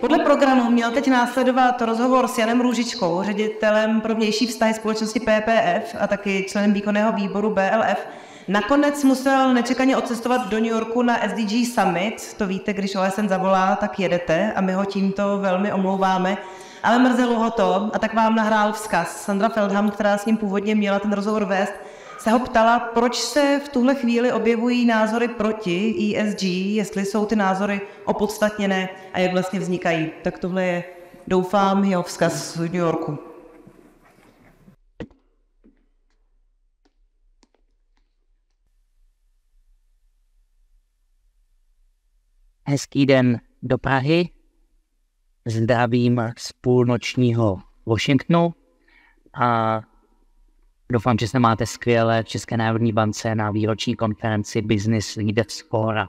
Podle programu měl teď následovat rozhovor s Janem Růžičkou, ředitelem pro vnější vztahy společnosti PPF a taky členem výkonného výboru BLF. Nakonec musel nečekaně odcestovat do New Yorku na SDG Summit. To víte, když OSN zavolá, tak jedete a my ho tímto velmi omlouváme. Ale mrzelo ho to a tak vám nahrál vzkaz. Sandra Feldham, která s ním původně měla ten rozhovor vést, se ho ptala, proč se v tuhle chvíli objevují názory proti ESG, jestli jsou ty názory opodstatněné a jak vlastně vznikají. Tak tohle je, doufám, jeho vzkaz z New Yorku. Hezký den do Prahy. Zdravím z půlnočního Washingtonu a Doufám, že se máte skvěle v České národní bance na výroční konferenci Business Leaders Forum.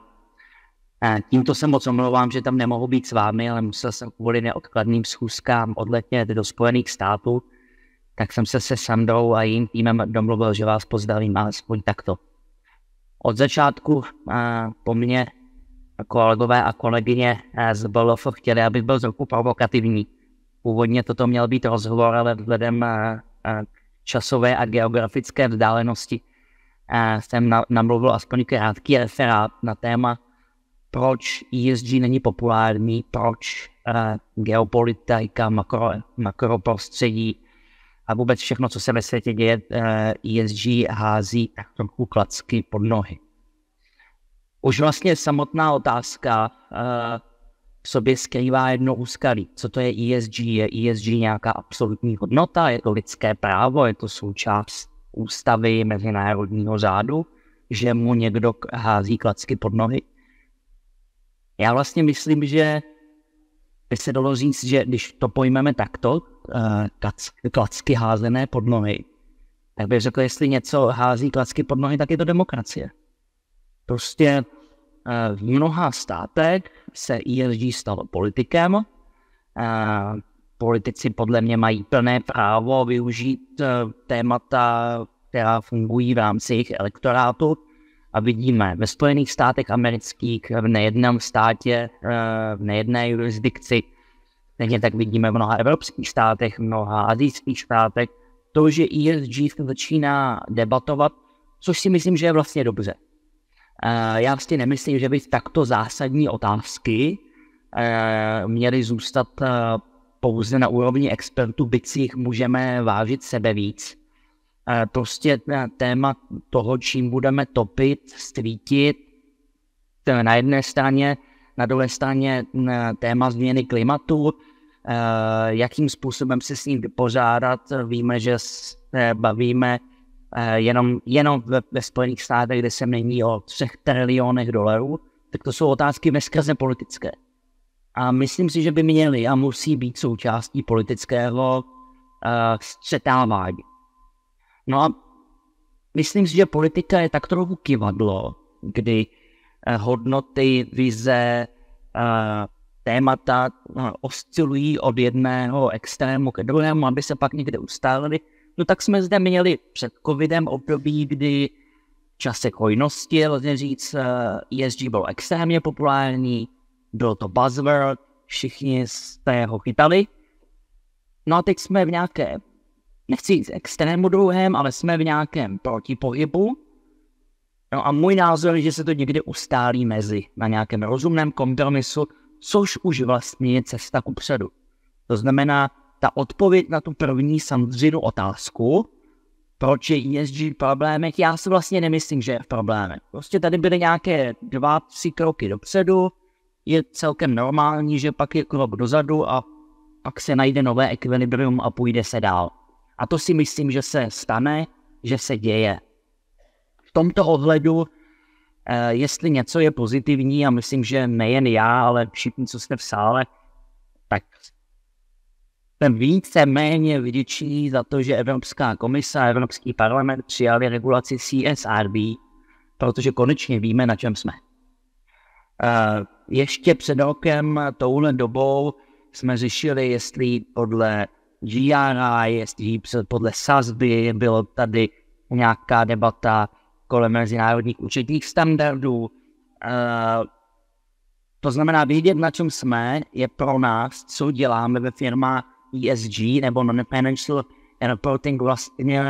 Tímto se moc omlouvám, že tam nemohu být s vámi, ale musel jsem kvůli neodkladným schůzkám odletět do Spojených států, tak jsem se se Sandrou a jejím týmem domluvil, že vás pozdravím alespoň takto. Od začátku a, po mně kolegové a kolegyně z BLF chtěli, abych byl zrovna provokativní. Původně toto měl být rozhovor, ale vzhledem k časové a geografické vzdálenosti jsem namluvil aspoň krátký referát na téma, proč ESG není populární, proč eh, geopolitika, makro, makroprostředí a vůbec všechno, co se ve světě děje, ESG eh, e hází tak trochu klacky pod nohy. Už vlastně samotná otázka eh, v sobě skrývá jedno úskalí. Co to je ESG? Je ESG nějaká absolutní hodnota? Je to lidské právo? Je to součást ústavy mezinárodního řádu? Že mu někdo hází klacky pod nohy? Já vlastně myslím, že by se dalo říct, že když to pojmeme takto, eh, klacky házené pod nohy, tak bych řekl, jestli něco hází klacky pod nohy, tak je to demokracie. Prostě Eh, v mnoha státech se ESG stalo politikem. Eh, politici podle mě mají plné právo využít eh, témata, která fungují v rámci jejich elektorátu. A vidíme ve Spojených státech amerických, v nejednom státě, v nejedné jurisdikci, stejně tak vidíme v mnoha evropských státech, v mnoha azijských státech, to, že ESG se začíná debatovat, což si myslím, že je vlastně dobře. Eh, já si nemyslím, že by takto zásadní otázky eh, měly zůstat eh, pouze na úrovni expertů, byť si jich můžeme vážit sebe víc. Prostě téma toho, čím budeme topit, stvítit, na jedné straně, na druhé straně téma změny klimatu, jakým způsobem se s ním vypořádat. Víme, že se bavíme Eh, jenom, jenom ve, ve Spojených státech, kde se mění o třech trilionech dolarů, tak to jsou otázky veskrze politické. A myslím si, že by měly a musí být součástí politického uh, střetávání. No a myslím si, že politika je tak trochu kivadlo, kdy uh, hodnoty, vize, uh, témata uh, oscilují od jedného extrému ke druhému, aby se pak někde ustálili No tak jsme zde měli před covidem období, kdy v čase hojnosti, lze říct, ESG eh, byl extrémně populární, bylo to buzzword, všichni jste ho chytali. No a teď jsme v nějaké, nechci jít extrému druhém, ale jsme v nějakém protipohybu. No a můj názor je, že se to někdy ustálí mezi na nějakém rozumném kompromisu, což už vlastně je cesta kupředu. To znamená, ta odpověď na tu první samozřejmě otázku, proč je ESG v problémech, já si vlastně nemyslím, že je v problémech. Prostě tady byly nějaké dva, tři kroky dopředu, je celkem normální, že pak je krok dozadu a pak se najde nové ekvilibrium a půjde se dál. A to si myslím, že se stane, že se děje. V tomto ohledu, eh, jestli něco je pozitivní, a myslím, že nejen já, ale všichni, co jste v sále, tak jsem více méně vděčný za to, že Evropská komise a Evropský parlament přijali regulaci CSRB, protože konečně víme, na čem jsme. Ještě před rokem, touhle dobou, jsme řešili, jestli podle GRI, jestli podle sazby, bylo tady nějaká debata kolem mezinárodních účetních standardů. To znamená, vědět, na čem jsme, je pro nás, co děláme ve firmách ESG nebo Non-Financial eh, Reporting vlastně uh,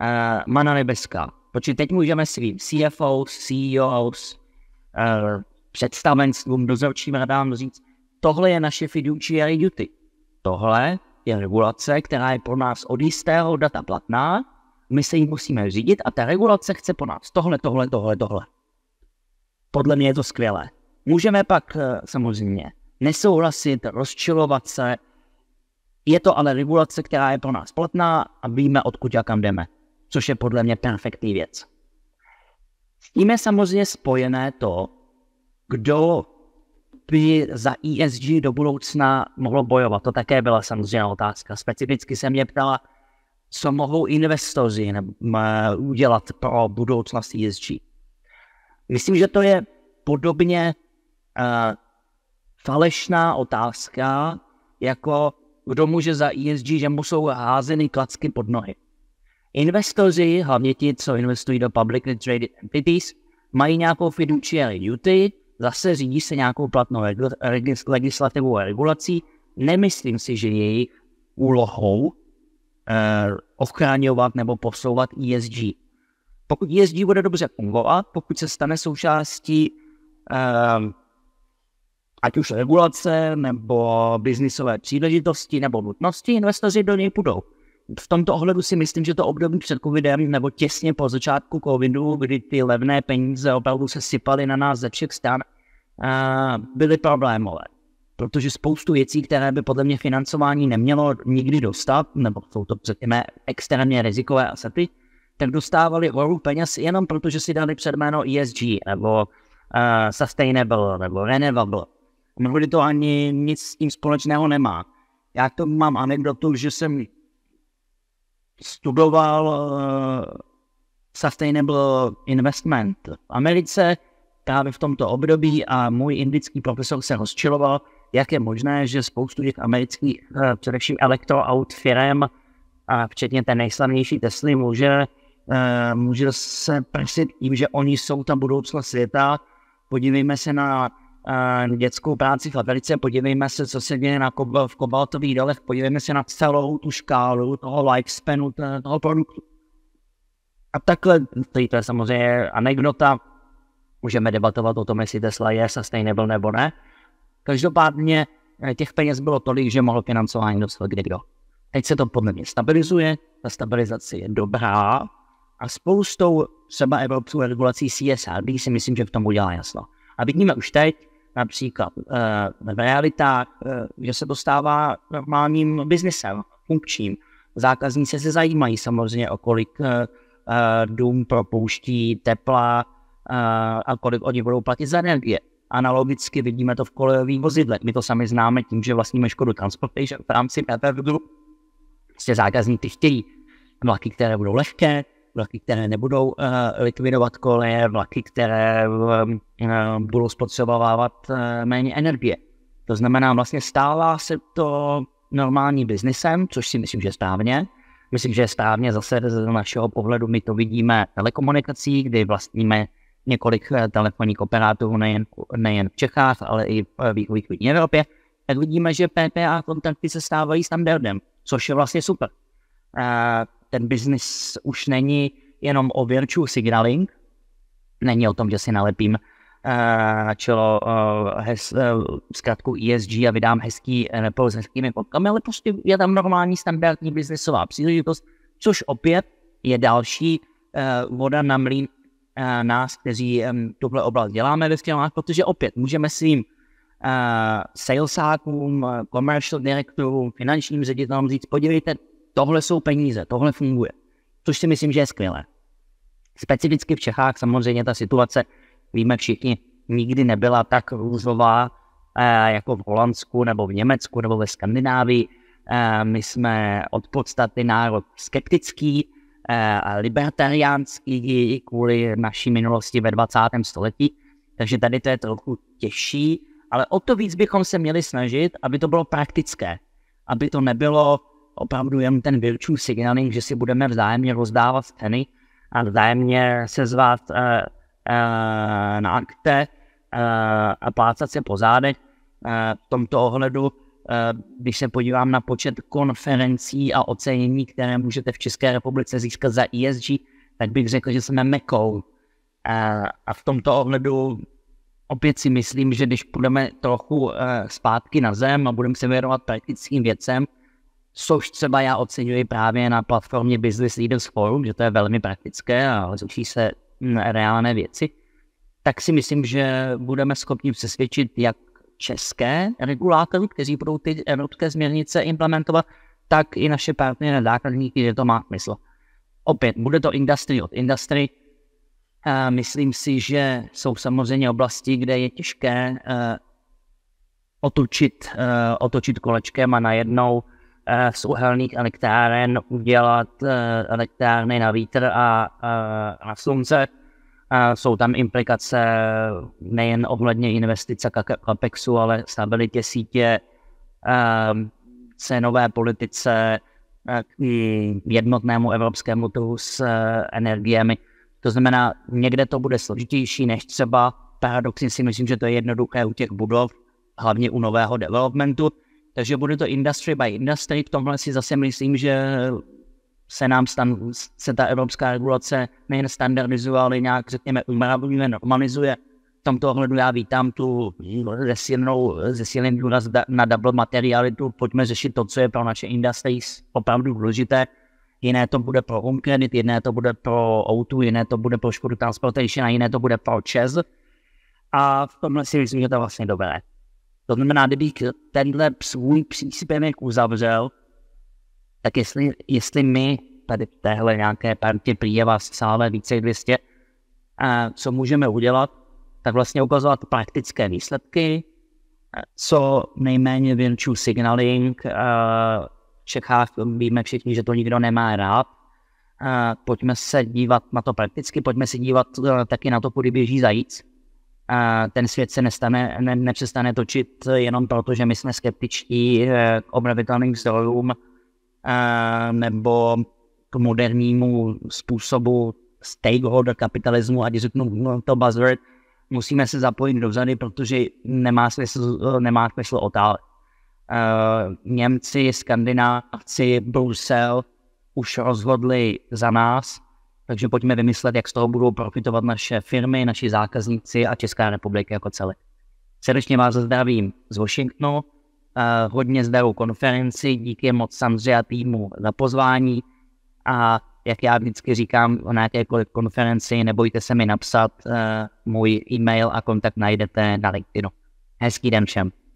eh, mana nebeská. Protože teď můžeme svým CFOs, CEOs, uh, eh, představenstvům, dozorčím radám říct, tohle je naše fiduciary duty. Tohle je regulace, která je pro nás od jistého data platná, my se jí musíme řídit a ta regulace chce po nás tohle, tohle, tohle, tohle. Podle mě je to skvělé. Můžeme pak samozřejmě nesouhlasit, rozčilovat se, je to ale regulace, která je pro nás platná a víme, odkud a kam jdeme, což je podle mě perfektní věc. S tím je samozřejmě spojené to, kdo by za ESG do budoucna mohlo bojovat. To také byla samozřejmě otázka. Specificky se mě ptala, co mohou investoři udělat pro budoucnost ESG. Myslím, že to je podobně uh, falešná otázka, jako kdo může za ESG, že mu jsou házeny klacky pod nohy. Investoři, hlavně ti, co investují do publicly traded entities, mají nějakou fiduciary duty, zase řídí se nějakou platnou legislativou a regulací. Nemyslím si, že jejich úlohou eh, ochráňovat nebo posouvat ESG. Pokud ESG bude dobře fungovat, pokud se stane součástí eh, ať už regulace nebo biznisové příležitosti nebo nutnosti, investoři do něj půjdou. V tomto ohledu si myslím, že to období před covidem nebo těsně po začátku covidu, kdy ty levné peníze opravdu se sypaly na nás ze všech stran, eh, byly problémové. Protože spoustu věcí, které by podle mě financování nemělo nikdy dostat, nebo jsou to předtím extrémně rizikové asety, tak dostávali horu peněz jenom proto, že si dali předméno ESG nebo uh, Sustainable nebo Renewable. Mnohdy to ani nic s tím společného nemá. Já to mám anekdotu, že jsem studoval uh, Sustainable Investment v Americe právě v tomto období a můj indický profesor se rozčiloval, jak je možné, že spoustu těch amerických, uh, především elektroaut firm, a včetně té nejslavnější Tesly, může, uh, může se prsit tím, že oni jsou ta budoucnost světa. Podívejme se na Eh, dětskou práci v Americe, podívejme se, co se děje na kob- v kobaltových dolech, podívejme se na celou tu škálu toho lifespanu, toho produktu. A takhle, to je samozřejmě anekdota, můžeme debatovat o tom, jestli Tesla je sustainable nebo ne. Každopádně eh, těch peněz bylo tolik, že mohlo financování dostat kde kdo. Teď se to podle mě stabilizuje, ta stabilizace je dobrá a spoustou třeba evropskou regulací CSRD si myslím, že v tom udělá jasno. A vidíme už teď, například eh, v realitách, eh, že se to stává normálním biznesem, funkčním. Zákazníci se zajímají samozřejmě, o kolik eh, dům propouští tepla a kolik oni budou platit za energie. Analogicky vidíme to v kolejových vozidlech. My to sami známe tím, že vlastníme Škodu Transportation v rámci PPV vlastně Group. zákazníci chtějí vlaky, které budou lehké, vlaky, které nebudou uh, likvidovat koleje, vlaky, které uh, budou spotřebovávat uh, méně energie. To znamená, vlastně stává se to normálním biznesem, což si myslím, že je správně. Myslím, že je správně zase z našeho pohledu, my to vidíme telekomunikací, kdy vlastníme několik telefonních operátorů nejen, nejen v Čechách, ale i v východní Evropě, tak vidíme, že PPA kontakty se stávají standardem, což je vlastně super. Uh, ten biznis už není jenom o virtual signaling, není o tom, že si nalepím na eh, čelo eh, hez, eh, zkrátku ESG a vydám hezký report s hezkými fotkami, jako ale prostě je tam normální standardní biznisová příležitost, což opět je další voda na mlín nás, kteří tuhle oblast děláme ve firmách, protože opět můžeme svým salesákům, commercial directorům, finančním ředitelům říct, podívejte, tohle jsou peníze, tohle funguje. Což si myslím, že je skvělé. Specificky v Čechách samozřejmě ta situace, víme všichni, nikdy nebyla tak růzová eh, jako v Holandsku nebo v Německu nebo ve Skandinávii. Eh, my jsme od podstaty národ skeptický, eh, libertariánský kvůli naší minulosti ve 20. století, takže tady to je trochu těžší, ale o to víc bychom se měli snažit, aby to bylo praktické, aby to nebylo opravdu jen ten virtual signaling, že si budeme vzájemně rozdávat ceny a vzájemně se zvát uh, uh, na akte uh, a plácat se po zádech. Uh, v tomto ohledu, uh, když se podívám na počet konferencí a ocenění, které můžete v České republice získat za ESG, tak bych řekl, že jsme mekou. Uh, a v tomto ohledu opět si myslím, že když půjdeme trochu uh, zpátky na zem a budeme se věnovat praktickým věcem, což třeba já oceňuji právě na platformě Business Leaders Forum, že to je velmi praktické a zúčí se reálné věci, tak si myslím, že budeme schopni přesvědčit jak české regulátory, kteří budou ty evropské směrnice implementovat, tak i naše partnery na základníky, kde to má smysl. Opět, bude to industry od industry. A myslím si, že jsou samozřejmě oblasti, kde je těžké uh, otočit, uh, otočit kolečkem a najednou uh, Eh, z uhelných elektráren udělat eh, elektrárny na vítr a, na slunce. A jsou tam implikace nejen ohledně investice CAPEXu, ale stabilitě sítě, eh, cenové politice, k jednotnému evropskému trhu s energiemi. To znamená, někde to bude složitější než třeba, paradoxně si myslím, že to je jednoduché u těch budov, hlavně u nového developmentu, takže bude to industry by industry. V tomhle si zase myslím, že se nám stan, se ta evropská regulace nejen standardizuje, ale nějak, řekněme, umravuje, normalizuje. V tomto ohledu já vítám tu zesílenou, zesílenou důraz na double materialitu. Pojďme řešit to, co je pro naše industries opravdu důležité. Jiné to bude pro home credit, jiné to bude pro autu, jiné to bude pro Škodu Transportation a jiné to bude pro ČES. A v tomhle si myslím, že to vlastně dobré. To znamená, kdybych tenhle svůj příspěvek uzavřel, tak jestli, jestli my tady v téhle nějaké partě prý vás sále více 200, a co můžeme udělat, tak vlastně ukazovat praktické výsledky, co nejméně virtual signaling. V Čechách víme všichni, že to nikdo nemá rád. Pojďme se dívat na to prakticky, pojďme se dívat e, taky na to, kudy běží zajíc a ten svět se nestane, ne, nepřestane točit jenom proto, že my jsme skeptičtí eh, k obnovitelným zdrojům a, eh, nebo k modernímu způsobu stakeholder kapitalismu, a řeknu no, to buzzword, musíme se zapojit do vzady, protože nemá smysl, nemá smysl otál. Uh, eh, Němci, Skandinávci, Brusel už rozhodli za nás takže pojďme vymyslet, jak z toho budou profitovat naše firmy, naši zákazníci a Česká republika jako celé. Srdečně vás zdravím z Washingtonu, eh, hodně zdravou konferenci, díky moc Sandře a týmu za pozvání a jak já vždycky říkám na jakékoliv konferenci, nebojte se mi napsat, eh, můj e-mail a kontakt najdete na LinkedInu. Hezký den všem.